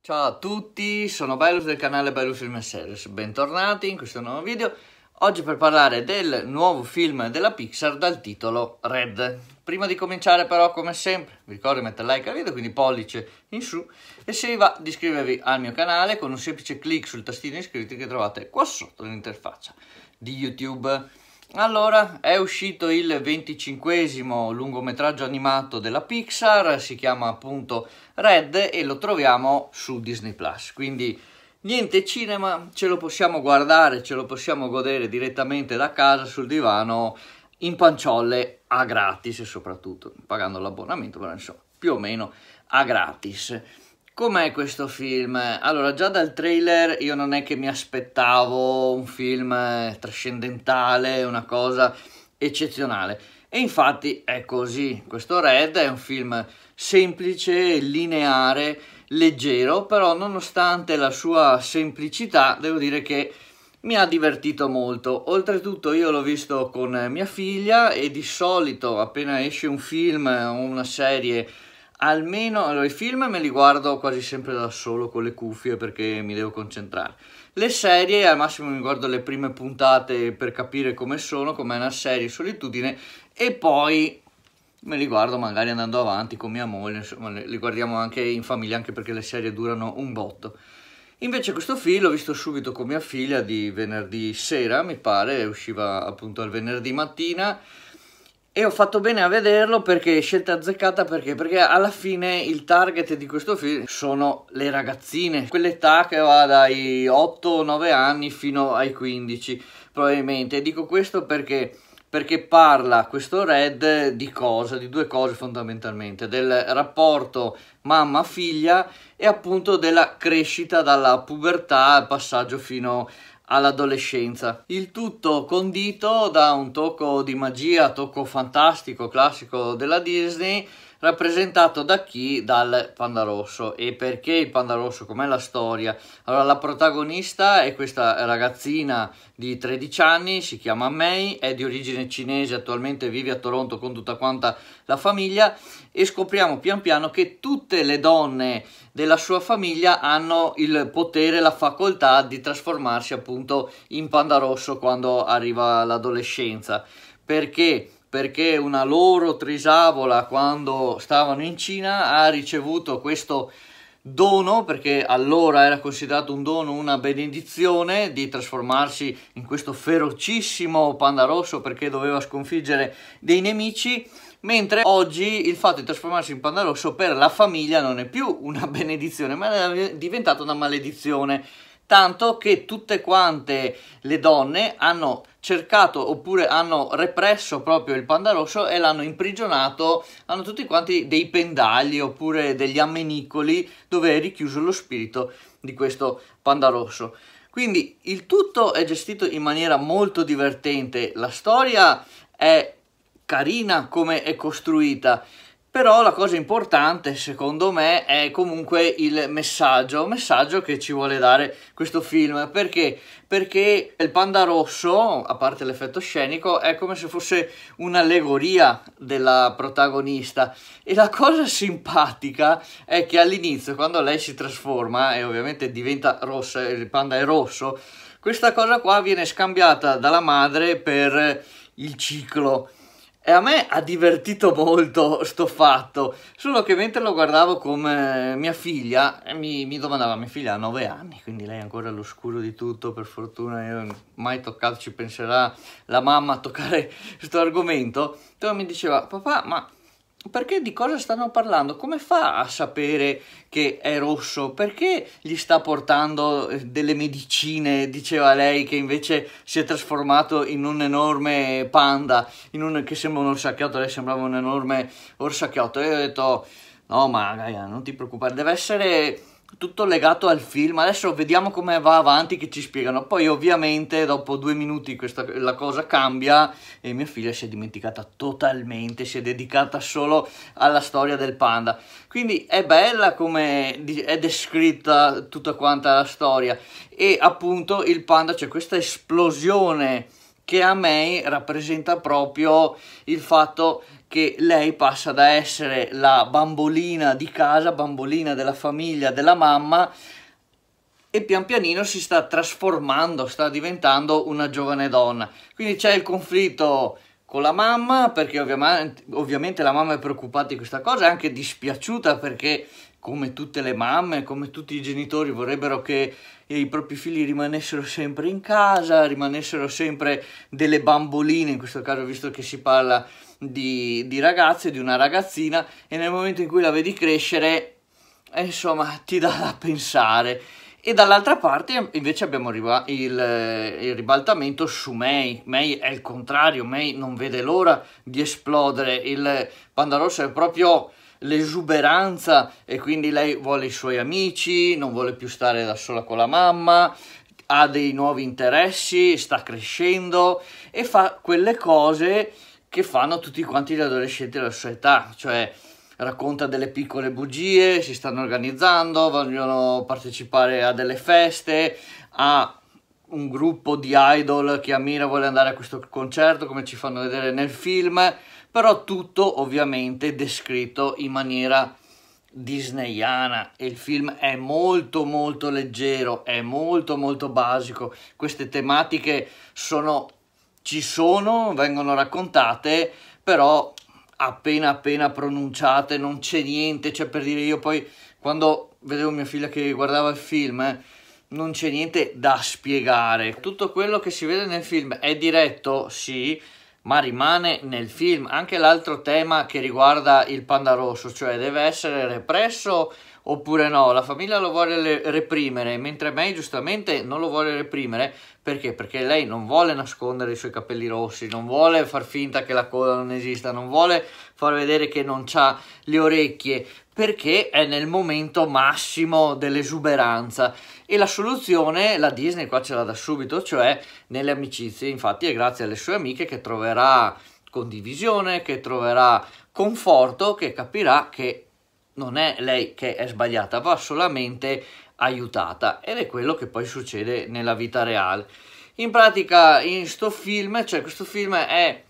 Ciao a tutti, sono Belus del canale Belus Film Series, bentornati in questo nuovo video. Oggi per parlare del nuovo film della Pixar dal titolo Red. Prima di cominciare però, come sempre, vi ricordo di mettere like al video, quindi pollice in su, e se vi va di iscrivervi al mio canale con un semplice clic sul tastino iscriviti che trovate qua sotto nell'interfaccia di YouTube. Allora, è uscito il venticinquesimo lungometraggio animato della Pixar, si chiama appunto Red e lo troviamo su Disney Plus. Quindi niente cinema, ce lo possiamo guardare, ce lo possiamo godere direttamente da casa sul divano in panciolle a gratis soprattutto, pagando l'abbonamento, però insomma, più o meno a gratis. Com'è questo film? Allora, già dal trailer io non è che mi aspettavo un film eh, trascendentale, una cosa eccezionale. E infatti è così. Questo Red è un film semplice, lineare, leggero, però nonostante la sua semplicità, devo dire che mi ha divertito molto. Oltretutto io l'ho visto con mia figlia e di solito appena esce un film o una serie almeno allora, i film me li guardo quasi sempre da solo con le cuffie perché mi devo concentrare. Le serie al massimo mi guardo le prime puntate per capire come sono, com'è una serie solitudine e poi me li guardo magari andando avanti con mia moglie, insomma, li guardiamo anche in famiglia anche perché le serie durano un botto. Invece questo film l'ho visto subito con mia figlia di venerdì sera, mi pare, usciva appunto il venerdì mattina e ho fatto bene a vederlo perché scelta azzeccata perché? Perché alla fine il target di questo film sono le ragazzine, quell'età che va dai 8-9 o anni fino ai 15 probabilmente. E dico questo perché perché parla questo Red di cosa? Di due cose fondamentalmente, del rapporto mamma-figlia e appunto della crescita dalla pubertà al passaggio fino all'adolescenza. Il tutto condito da un tocco di magia, tocco fantastico, classico della Disney, rappresentato da chi? Dal Panda Rosso. E perché il Panda Rosso? Com'è la storia? Allora, la protagonista è questa ragazzina di 13 anni, si chiama May, è di origine cinese, attualmente vive a Toronto con tutta quanta la famiglia e scopriamo pian piano che tutte le donne della sua famiglia hanno il potere, la facoltà di trasformarsi appunto in Panda Rosso quando arriva l'adolescenza. Perché? perché una loro trisavola quando stavano in Cina ha ricevuto questo dono, perché allora era considerato un dono, una benedizione, di trasformarsi in questo ferocissimo panda rosso perché doveva sconfiggere dei nemici, mentre oggi il fatto di trasformarsi in panda rosso per la famiglia non è più una benedizione, ma è diventata una maledizione tanto che tutte quante le donne hanno cercato oppure hanno represso proprio il panda rosso e l'hanno imprigionato, hanno tutti quanti dei pendagli oppure degli ammenicoli dove è richiuso lo spirito di questo panda rosso. Quindi il tutto è gestito in maniera molto divertente, la storia è carina come è costruita, però la cosa importante secondo me è comunque il messaggio, messaggio che ci vuole dare questo film, perché? Perché il panda rosso, a parte l'effetto scenico, è come se fosse un'allegoria della protagonista e la cosa simpatica è che all'inizio quando lei si trasforma e ovviamente diventa rossa, il panda è rosso, questa cosa qua viene scambiata dalla madre per il ciclo e a me ha divertito molto sto fatto, solo che mentre lo guardavo con eh, mia figlia, eh, mi, mi domandava, mia figlia ha 9 anni, quindi lei è ancora all'oscuro di tutto, per fortuna io mai toccato, ci penserà la mamma a toccare questo argomento, però mi diceva, papà, ma perché di cosa stanno parlando? Come fa a sapere che è rosso? Perché gli sta portando eh, delle medicine, diceva lei, che invece si è trasformato in un enorme panda, un, che sembra un orsacchiotto, lei sembrava un enorme orsacchiotto. E io ho detto, no ma Gaia, non ti preoccupare, deve essere tutto legato al film. Adesso vediamo come va avanti, che ci spiegano. Poi ovviamente dopo due minuti questa, la cosa cambia e mia figlia si è dimenticata totalmente, si è dedicata solo alla storia del panda. Quindi è bella come è descritta tutta quanta la storia e appunto il panda c'è cioè questa esplosione che a me rappresenta proprio il fatto che lei passa da essere la bambolina di casa, bambolina della famiglia, della mamma, e pian pianino si sta trasformando, sta diventando una giovane donna. Quindi c'è il conflitto con la mamma perché ovviamente, ovviamente la mamma è preoccupata di questa cosa e anche dispiaciuta perché come tutte le mamme, come tutti i genitori vorrebbero che i propri figli rimanessero sempre in casa, rimanessero sempre delle bamboline, in questo caso visto che si parla di, di ragazze, di una ragazzina, e nel momento in cui la vedi crescere, eh, insomma, ti dà da pensare. E dall'altra parte invece abbiamo il, eh, il, ribaltamento su May. May è il contrario, May non vede l'ora di esplodere. Il Panda Rosso è proprio l'esuberanza e quindi lei vuole i suoi amici, non vuole più stare da sola con la mamma, ha dei nuovi interessi, sta crescendo e fa quelle cose che fanno tutti quanti gli adolescenti della sua età, cioè racconta delle piccole bugie, si stanno organizzando, vogliono partecipare a delle feste, a un gruppo di idol che ammira vuole andare a questo concerto come ci fanno vedere nel film, però tutto ovviamente descritto in maniera disneyana e il film è molto molto leggero, è molto molto basico, queste tematiche sono, ci sono, vengono raccontate, però appena appena pronunciate, non c'è niente, cioè per dire io poi quando vedevo mia figlia che guardava il film, eh, non c'è niente da spiegare. Tutto quello che si vede nel film è diretto, sì, ma rimane nel film. Anche l'altro tema che riguarda il panda rosso, cioè deve essere represso oppure no, la famiglia lo vuole reprimere, mentre me giustamente non lo vuole reprimere, perché? Perché lei non vuole nascondere i suoi capelli rossi, non vuole far finta che la coda non esista, non vuole far vedere che non ha le orecchie, perché è nel momento massimo dell'esuberanza. E la soluzione la Disney qua ce l'ha da subito, cioè nelle amicizie. Infatti è grazie alle sue amiche che troverà condivisione, che troverà conforto, che capirà che non è lei che è sbagliata, va solamente aiutata ed è quello che poi succede nella vita reale. In pratica in sto film, cioè questo film è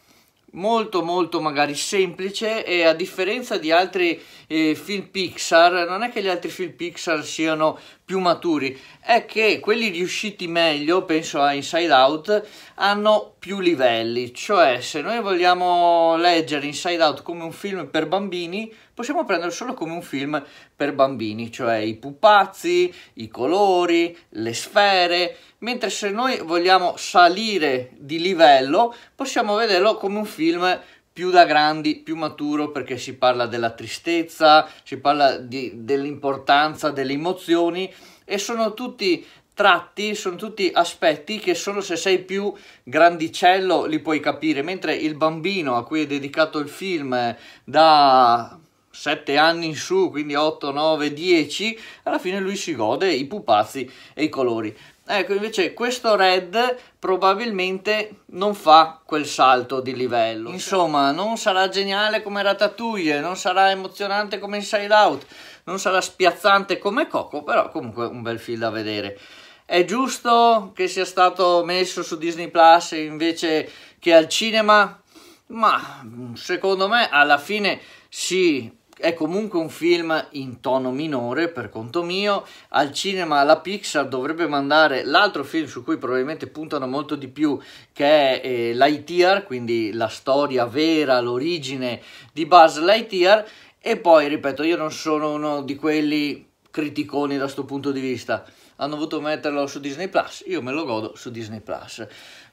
molto molto magari semplice e a differenza di altri eh, film Pixar non è che gli altri film Pixar siano più maturi è che quelli riusciti meglio, penso a Inside Out, hanno più livelli, cioè se noi vogliamo leggere Inside Out come un film per bambini, possiamo prenderlo solo come un film per bambini, cioè i pupazzi, i colori, le sfere, mentre se noi vogliamo salire di livello, possiamo vederlo come un film per più da grandi, più maturo perché si parla della tristezza, si parla dell'importanza delle emozioni e sono tutti tratti, sono tutti aspetti che solo se sei più grandicello li puoi capire, mentre il bambino a cui è dedicato il film eh, da 7 anni in su, quindi 8, 9, 10, alla fine lui si gode i pupazzi e i colori. Ecco, invece questo red probabilmente non fa quel salto di livello. Insomma, non sarà geniale come Ratatouille, non sarà emozionante come Inside Out, non sarà spiazzante come Coco, però comunque un bel film da vedere. È giusto che sia stato messo su Disney Plus invece che al cinema? Ma secondo me alla fine sì, è comunque un film in tono minore per conto mio. Al cinema la Pixar dovrebbe mandare l'altro film su cui probabilmente puntano molto di più, che è eh, Lightyear, quindi la storia vera, l'origine di Buzz Lightyear. E poi, ripeto, io non sono uno di quelli criticoni da questo punto di vista. Hanno voluto metterlo su Disney Plus, io me lo godo su Disney Plus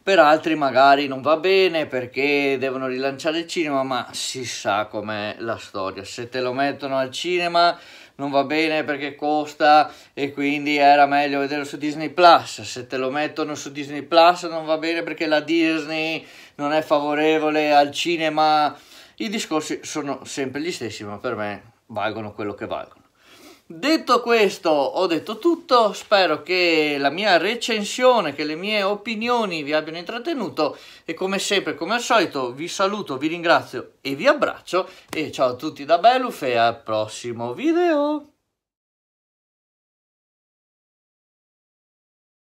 per altri magari non va bene perché devono rilanciare il cinema, ma si sa com'è la storia. Se te lo mettono al cinema non va bene perché costa e quindi era meglio vederlo su Disney Plus. Se te lo mettono su Disney Plus non va bene perché la Disney non è favorevole al cinema. I discorsi sono sempre gli stessi, ma per me valgono quello che valgono. Detto questo, ho detto tutto, spero che la mia recensione, che le mie opinioni vi abbiano intrattenuto e come sempre, come al solito, vi saluto, vi ringrazio e vi abbraccio e ciao a tutti da Beluf e al prossimo video!